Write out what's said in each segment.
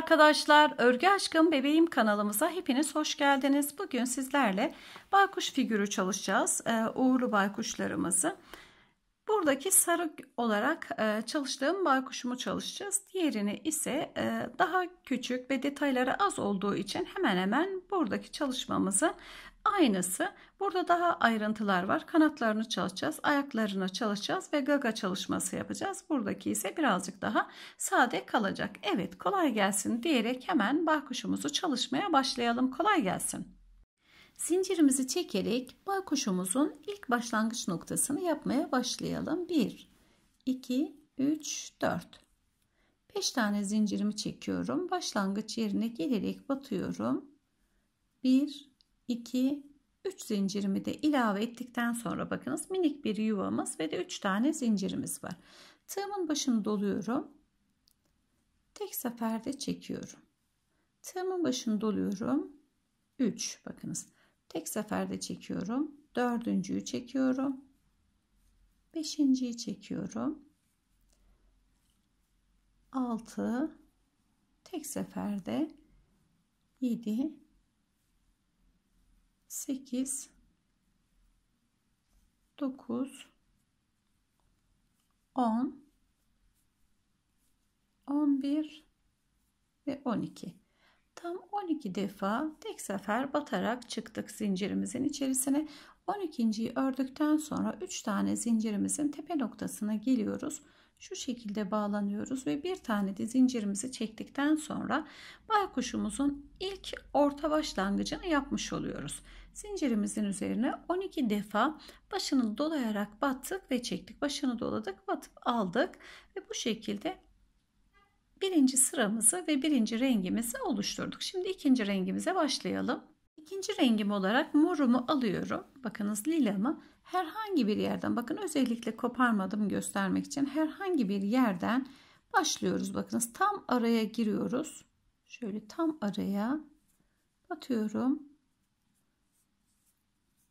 arkadaşlar, Örgü Aşkım Bebeğim kanalımıza hepiniz hoş geldiniz. Bugün sizlerle baykuş figürü çalışacağız. Ee, uğurlu baykuşlarımızı. Buradaki sarı olarak e, çalıştığım baykuşumu çalışacağız. Diğerini ise e, daha küçük ve detayları az olduğu için hemen hemen buradaki çalışmamızın aynısı. Burada daha ayrıntılar var. Kanatlarını çalışacağız, ayaklarına çalışacağız ve gaga çalışması yapacağız. Buradaki ise birazcık daha sade kalacak. Evet kolay gelsin diyerek hemen baykuşumuzu çalışmaya başlayalım. Kolay gelsin. Zincirimizi çekerek baykuşumuzun ilk başlangıç noktasını yapmaya başlayalım. 1, 2, 3, 4. 5 tane zincirimi çekiyorum. Başlangıç yerine gelerek batıyorum. 1, 2, 3 zincirimi de ilave ettikten sonra bakınız minik bir yuvamız ve de 3 tane zincirimiz var. Tığımın başını doluyorum. Tek seferde çekiyorum. Tığımın başını doluyorum. 3 bakınız. Tek seferde çekiyorum. Dördüncüyü çekiyorum. Beşinciyi çekiyorum. 6 tek seferde 7 8 9 10 11 ve 12 tam 12 defa tek sefer batarak çıktık zincirimizin içerisine 12.yi ördükten sonra 3 tane zincirimizin tepe noktasına geliyoruz şu şekilde bağlanıyoruz ve bir tane de zincirimizi çektikten sonra baykuşumuzun ilk orta başlangıcını yapmış oluyoruz. Zincirimizin üzerine 12 defa başını dolayarak battık ve çektik. Başını doladık, batıp aldık ve bu şekilde birinci sıramızı ve birinci rengimizi oluşturduk. Şimdi ikinci rengimize başlayalım. İkinci rengim olarak morumu alıyorum. Bakınız lilamı herhangi bir yerden bakın özellikle koparmadım göstermek için herhangi bir yerden başlıyoruz. Bakınız tam araya giriyoruz. Şöyle tam araya batıyorum.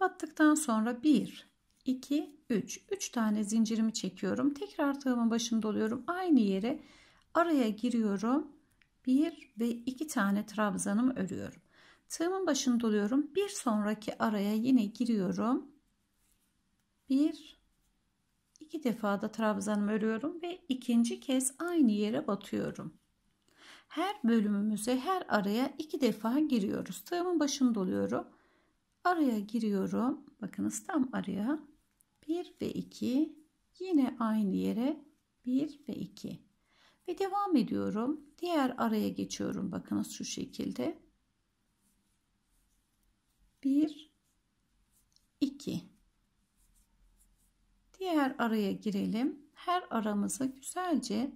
Battıktan sonra 1, 2, 3. 3 tane zincirimi çekiyorum. Tekrar tığımın başında oluyorum. Aynı yere araya giriyorum. 1 ve 2 tane trabzanımı örüyorum. Tığımın başını doluyorum. Bir sonraki araya yine giriyorum. Bir, iki defa da trabzanımı örüyorum ve ikinci kez aynı yere batıyorum. Her bölümümüze her araya iki defa giriyoruz. Tığımın başını doluyorum. Araya giriyorum. Bakınız tam araya. 1 ve 2. Yine aynı yere 1 ve 2. Ve devam ediyorum. Diğer araya geçiyorum. Bakınız şu şekilde. 1 2 diğer araya girelim her aramızı güzelce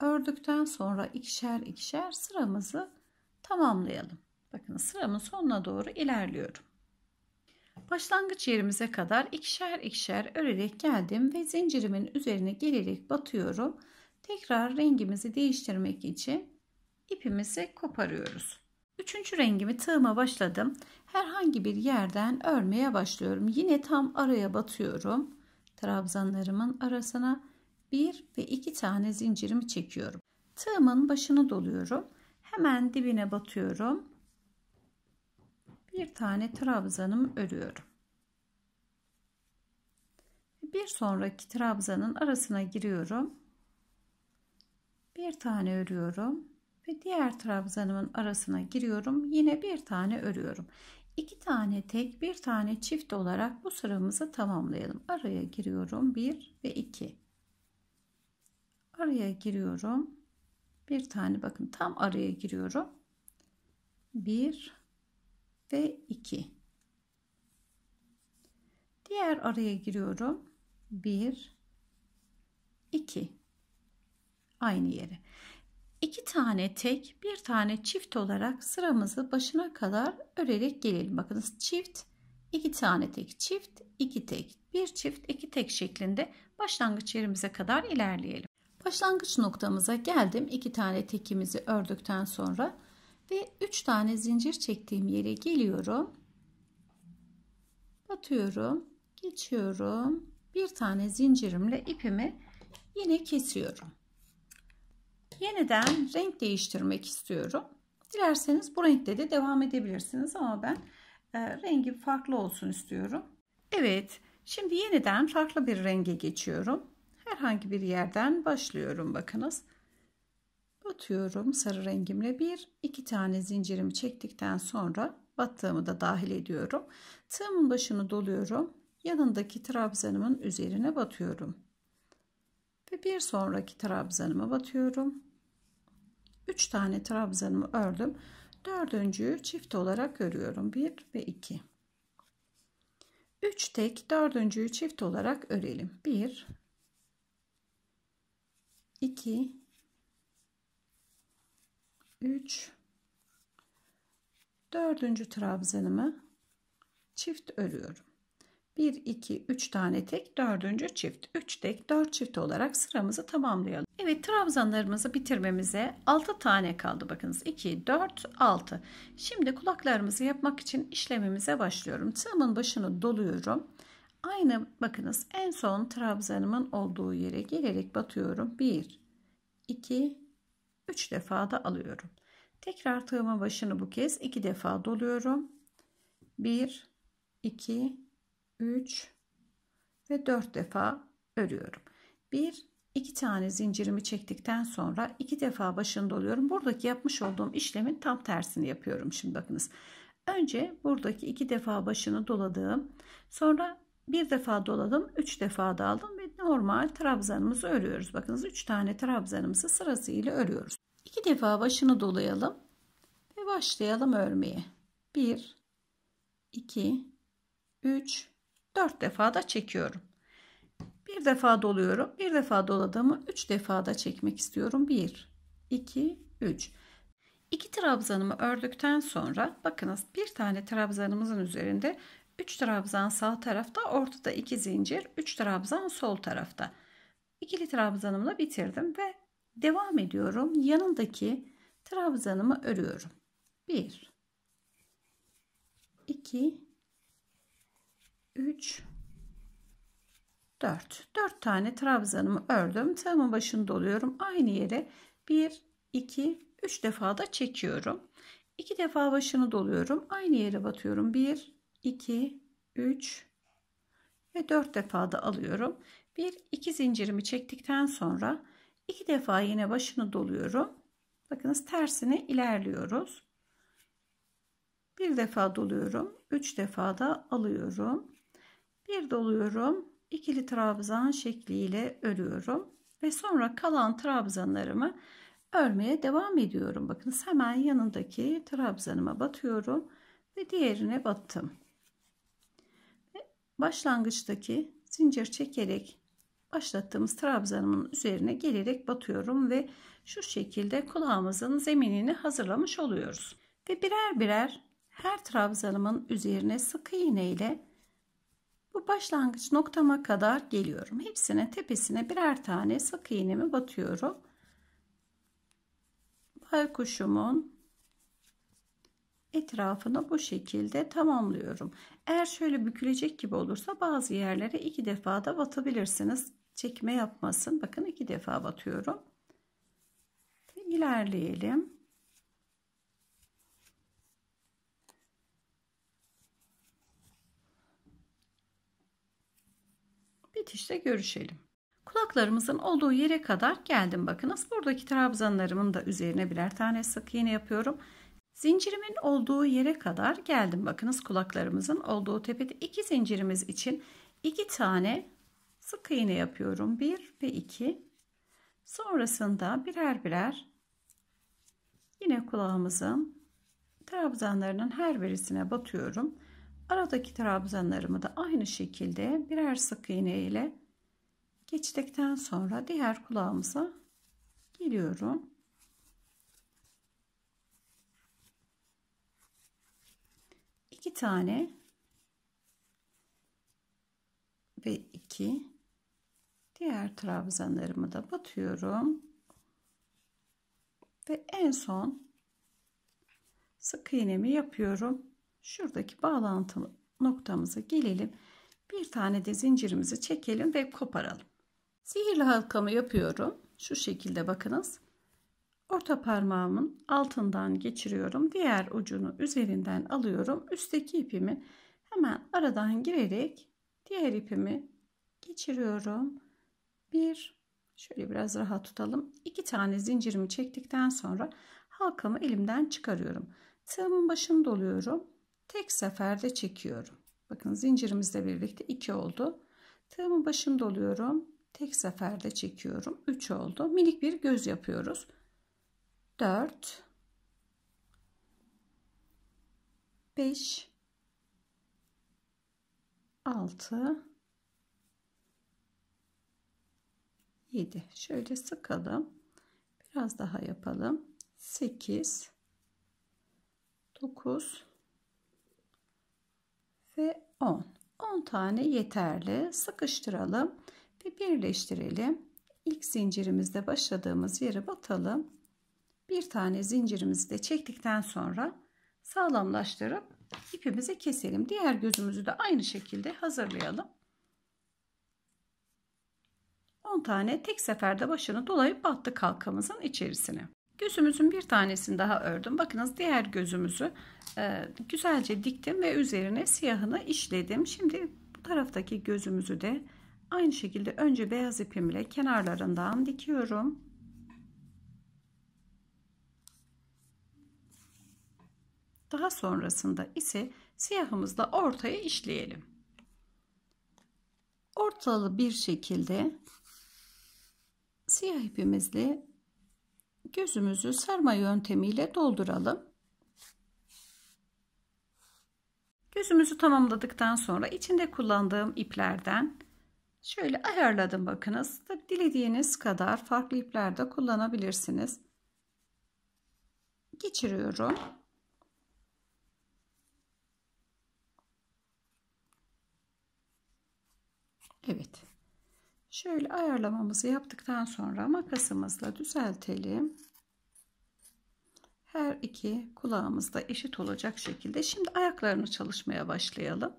ördükten sonra ikişer ikişer sıramızı tamamlayalım bakın sıramın sonuna doğru ilerliyorum başlangıç yerimize kadar ikişer ikişer örerek geldim ve zincirimin üzerine gelerek batıyorum tekrar rengimizi değiştirmek için ipimizi koparıyoruz Üçüncü rengimi tığıma başladım. Herhangi bir yerden örmeye başlıyorum. Yine tam araya batıyorum. Trabzanlarımın arasına bir ve iki tane zincirimi çekiyorum. Tığımın başını doluyorum. Hemen dibine batıyorum. Bir tane trabzanımı örüyorum. Bir sonraki trabzanın arasına giriyorum. Bir tane örüyorum ve diğer trabzanımın arasına giriyorum. Yine bir tane örüyorum. İki tane tek, bir tane çift olarak bu sıramızı tamamlayalım. Araya giriyorum. 1 ve 2. Araya giriyorum. Bir tane bakın tam araya giriyorum. 1 ve 2. Diğer araya giriyorum. 1 2 aynı yere. 2 tane tek, bir tane çift olarak sıramızı başına kadar örerek gelelim. Bakınız çift, 2 tane tek, çift, 2 tek, bir çift, 2 tek şeklinde başlangıç yerimize kadar ilerleyelim. Başlangıç noktamıza geldim. 2 tane tekimizi ördükten sonra ve 3 tane zincir çektiğim yere geliyorum. Batıyorum, geçiyorum. Bir tane zincirimle ipimi yine kesiyorum yeniden renk değiştirmek istiyorum. Dilerseniz bu renkte de devam edebilirsiniz ama ben e, rengi farklı olsun istiyorum. Evet şimdi yeniden farklı bir renge geçiyorum. Herhangi bir yerden başlıyorum bakınız. Batıyorum sarı rengimle bir iki tane zincirimi çektikten sonra battığımı da dahil ediyorum. Tığımın başını doluyorum. Yanındaki trabzanımın üzerine batıyorum. Ve bir sonraki trabzanıma batıyorum. 3 tane trabzanımı ördüm. Dördüncüyü çift olarak örüyorum. 1 ve 2. 3 tek dördüncüyü çift olarak örelim. 1 2 3 dördüncü trabzanımı çift örüyorum. 1, 2, 3 tane tek, dördüncü çift. 3 tek, 4 çift olarak sıramızı tamamlayalım. Evet trabzanlarımızı bitirmemize 6 tane kaldı. Bakınız 2, 4, 6. Şimdi kulaklarımızı yapmak için işlemimize başlıyorum. Tığımın başını doluyorum. Aynı bakınız en son trabzanımın olduğu yere gelerek batıyorum. 1, 2, 3 defa da alıyorum. Tekrar tığımın başını bu kez 2 defa doluyorum. 1, 2, 3 ve 4 defa örüyorum. 1 2 tane zincirimi çektikten sonra 2 defa başını doluyorum. Buradaki yapmış olduğum işlemin tam tersini yapıyorum şimdi bakınız. Önce buradaki 2 defa başını doladım. Sonra bir defa doladım, 3 defa daldım ve normal trabzanımızı örüyoruz. Bakınız 3 tane trabzanımızı sırasıyla örüyoruz. 2 defa başını dolayalım ve başlayalım örmeye. 1 2 3 4 defa da çekiyorum. Bir defa doluyorum. Bir defa doladığımı 3 defa da çekmek istiyorum. 1, 2, 3. 2 trabzanımı ördükten sonra bakınız bir tane trabzanımızın üzerinde 3 trabzan sağ tarafta ortada 2 zincir 3 trabzan sol tarafta. İkili trabzanımla bitirdim ve devam ediyorum. Yanındaki trabzanımı örüyorum. 1 2 3 4 4 tane trabzanımı ördüm tığımın başını doluyorum aynı yere 1 2 3 defa da çekiyorum 2 defa başını doluyorum aynı yere batıyorum 1 2 3 ve 4 defa da alıyorum 1 2 zincirimi çektikten sonra 2 defa yine başını doluyorum bakınız tersine ilerliyoruz 1 defa doluyorum 3 defa da alıyorum bir doluyorum. ikili trabzan şekliyle örüyorum ve sonra kalan trabzanlarımı örmeye devam ediyorum. Bakınız hemen yanındaki trabzanıma batıyorum ve diğerine battım. Ve başlangıçtaki zincir çekerek başlattığımız trabzanımın üzerine gelerek batıyorum ve şu şekilde kulağımızın zeminini hazırlamış oluyoruz. Ve birer birer her trabzanımın üzerine sık iğne ile bu başlangıç noktama kadar geliyorum. Hepsine tepesine birer tane sık iğnemi batıyorum. Baykuşumun etrafını bu şekilde tamamlıyorum. Eğer şöyle bükülecek gibi olursa bazı yerlere iki defa da batabilirsiniz. Çekme yapmasın. Bakın iki defa batıyorum. İlerleyelim. Bitişte görüşelim. Kulaklarımızın olduğu yere kadar geldim bakınız. Buradaki trabzanlarımın da üzerine birer tane sık iğne yapıyorum. Zincirimin olduğu yere kadar geldim. Bakınız kulaklarımızın olduğu tepede iki zincirimiz için iki tane sık iğne yapıyorum. Bir ve iki. Sonrasında birer birer yine kulağımızın trabzanlarının her birisine batıyorum. Aradaki trabzanlarımı da aynı şekilde birer sık iğne ile geçtikten sonra diğer kulağımıza geliyorum. İki tane ve iki diğer trabzanlarımı da batıyorum ve en son sık iğnemi yapıyorum şuradaki bağlantı noktamıza gelelim. Bir tane de zincirimizi çekelim ve koparalım. Sihirli halkamı yapıyorum. Şu şekilde bakınız. Orta parmağımın altından geçiriyorum. Diğer ucunu üzerinden alıyorum. Üstteki ipimi hemen aradan girerek diğer ipimi geçiriyorum. Bir, şöyle biraz rahat tutalım. İki tane zincirimi çektikten sonra halkamı elimden çıkarıyorum. Tığımın başını doluyorum tek seferde çekiyorum. Bakın zincirimizle birlikte 2 oldu. Tığımın başını doluyorum. Tek seferde çekiyorum. 3 oldu. Minik bir göz yapıyoruz. 4 5 6 7 şöyle sıkalım biraz daha yapalım 8 9 10. 10 tane yeterli. Sıkıştıralım ve birleştirelim. İlk zincirimizde başladığımız yere batalım. Bir tane zincirimizi de çektikten sonra sağlamlaştırıp ipimizi keselim. Diğer gözümüzü de aynı şekilde hazırlayalım. 10 tane tek seferde başını dolayıp battı kalkamızın içerisine. Gözümüzün bir tanesini daha ördüm. Bakınız diğer gözümüzü e, güzelce diktim ve üzerine siyahını işledim. Şimdi bu taraftaki gözümüzü de aynı şekilde önce beyaz ipimle kenarlarından dikiyorum. Daha sonrasında ise siyahımızla ortaya işleyelim. Ortalı bir şekilde siyah ipimizle gözümüzü sarma yöntemiyle dolduralım. Gözümüzü tamamladıktan sonra içinde kullandığım iplerden şöyle ayarladım bakınız. dilediğiniz kadar farklı ipler de kullanabilirsiniz. Geçiriyorum. Evet. Şöyle ayarlamamızı yaptıktan sonra makasımızla düzeltelim. Her iki kulağımızda eşit olacak şekilde. Şimdi ayaklarını çalışmaya başlayalım.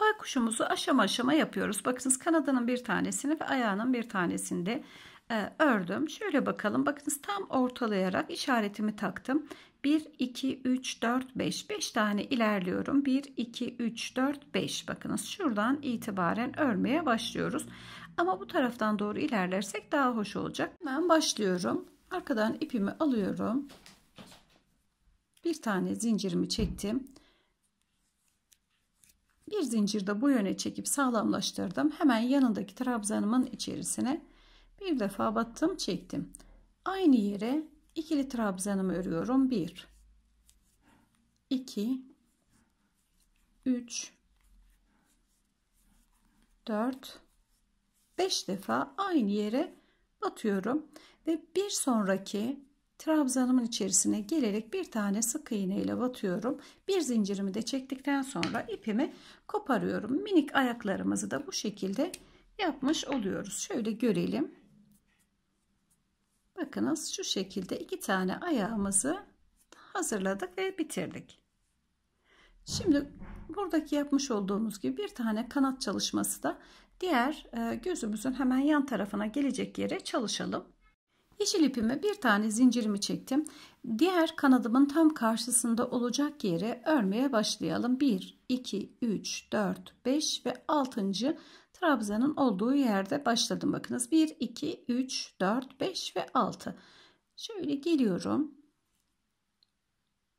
Baykuşumuzu aşama aşama yapıyoruz. Bakınız kanadının bir tanesini ve ayağının bir tanesinde ee, ördüm. Şöyle bakalım. Bakınız tam ortalayarak işaretimi taktım. 1, 2, 3, 4, 5. 5 tane ilerliyorum. 1, 2, 3, 4, 5. Bakınız şuradan itibaren örmeye başlıyoruz. Ama bu taraftan doğru ilerlersek daha hoş olacak. Hemen başlıyorum. Arkadan ipimi alıyorum. Bir tane zincirimi çektim. Bir zincirde bu yöne çekip sağlamlaştırdım. Hemen yanındaki trabzanımın içerisine bir defa battım çektim. Aynı yere ikili trabzanımı örüyorum. 1 2 3 4 5 defa aynı yere batıyorum ve bir sonraki trabzanımın içerisine gelerek bir tane sık iğne ile batıyorum. Bir zincirimi de çektikten sonra ipimi koparıyorum. Minik ayaklarımızı da bu şekilde yapmış oluyoruz. Şöyle görelim. Bakınız şu şekilde iki tane ayağımızı hazırladık ve bitirdik. Şimdi buradaki yapmış olduğumuz gibi bir tane kanat çalışması da diğer e, gözümüzün hemen yan tarafına gelecek yere çalışalım. Yeşil ipime bir tane zincirimi çektim. Diğer kanadımın tam karşısında olacak yere örmeye başlayalım. 1, 2, 3, 4, 5 ve 6. Trabzanın olduğu yerde başladım. Bakınız 1, 2, 3, 4, 5 ve 6. Şöyle geliyorum.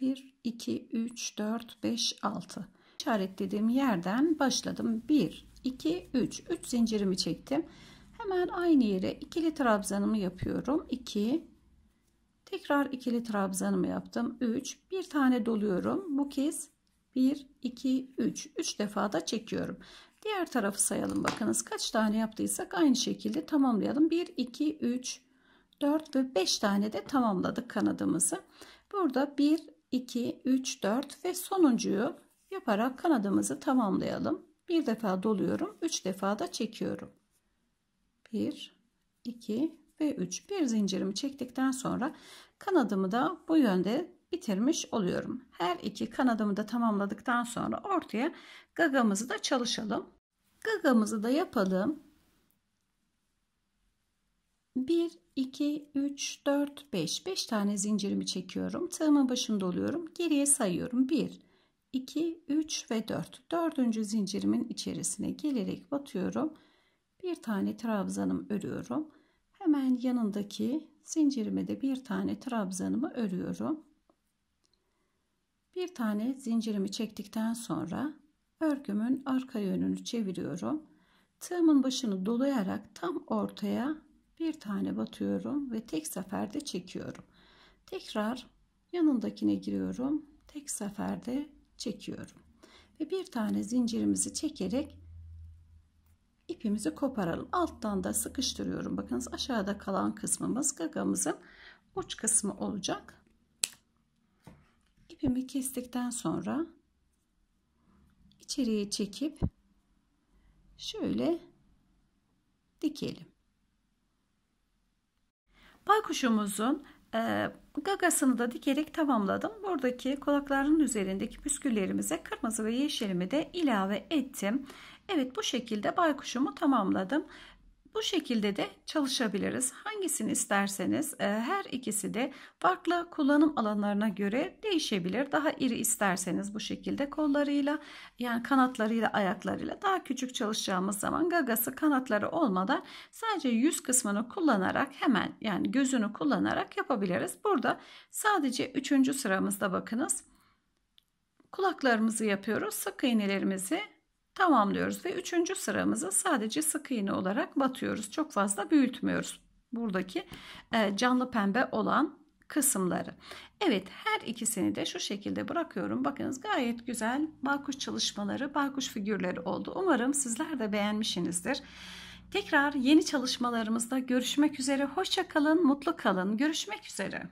1, 2, 3, 4, 5, 6. İşaretlediğim yerden başladım. 1, 2, 3. 3 zincirimi çektim. Hemen aynı yere ikili trabzanımı yapıyorum. 2, tekrar ikili trabzanımı yaptım. 3, bir tane doluyorum. Bu kez 1, 2, 3. 3 defa da çekiyorum. Diğer tarafı sayalım bakınız. Kaç tane yaptıysak aynı şekilde tamamlayalım. 1, 2, 3, 4 ve 5 tane de tamamladık kanadımızı. Burada 1, 2, 3, 4 ve sonuncuyu yaparak kanadımızı tamamlayalım. Bir defa doluyorum. 3 defa da çekiyorum. 1, 2 ve 3. Bir zincirimi çektikten sonra kanadımı da bu yönde bitirmiş oluyorum. Her iki kanadımı da tamamladıktan sonra ortaya gagamızı da çalışalım. Gagamızı da yapalım. 1, 2, 3, 4, 5. 5 tane zincirimi çekiyorum. Tığımın başında oluyorum. Geriye sayıyorum. 1, 2, 3 ve 4. Dördüncü zincirimin içerisine gelerek batıyorum. Bir tane trabzanım örüyorum. Hemen yanındaki zincirime de bir tane trabzanımı örüyorum. Bir tane zincirimi çektikten sonra örgümün arka yönünü çeviriyorum. Tığımın başını dolayarak tam ortaya bir tane batıyorum ve tek seferde çekiyorum. Tekrar yanındakine giriyorum. Tek seferde çekiyorum. Ve bir tane zincirimizi çekerek ipimizi koparalım. Alttan da sıkıştırıyorum. Bakınız aşağıda kalan kısmımız gagamızın uç kısmı olacak ipimi kestikten sonra içeriye çekip şöyle dikelim. Baykuşumuzun e, gagasını da dikerek tamamladım. Buradaki kulaklarının üzerindeki püsküllerimize kırmızı ve yeşilimi de ilave ettim. Evet bu şekilde baykuşumu tamamladım. Bu şekilde de çalışabiliriz. Hangisini isterseniz e, her ikisi de farklı kullanım alanlarına göre değişebilir. Daha iri isterseniz bu şekilde kollarıyla yani kanatlarıyla ayaklarıyla daha küçük çalışacağımız zaman gagası kanatları olmadan sadece yüz kısmını kullanarak hemen yani gözünü kullanarak yapabiliriz. Burada sadece üçüncü sıramızda bakınız kulaklarımızı yapıyoruz. Sık iğnelerimizi Tamam diyoruz ve üçüncü sıramızı sadece sık iğne olarak batıyoruz. Çok fazla büyütmüyoruz. Buradaki e, canlı pembe olan kısımları. Evet her ikisini de şu şekilde bırakıyorum. Bakınız gayet güzel baykuş çalışmaları, baykuş figürleri oldu. Umarım sizler de beğenmişsinizdir. Tekrar yeni çalışmalarımızda görüşmek üzere. Hoşça kalın, mutlu kalın. Görüşmek üzere.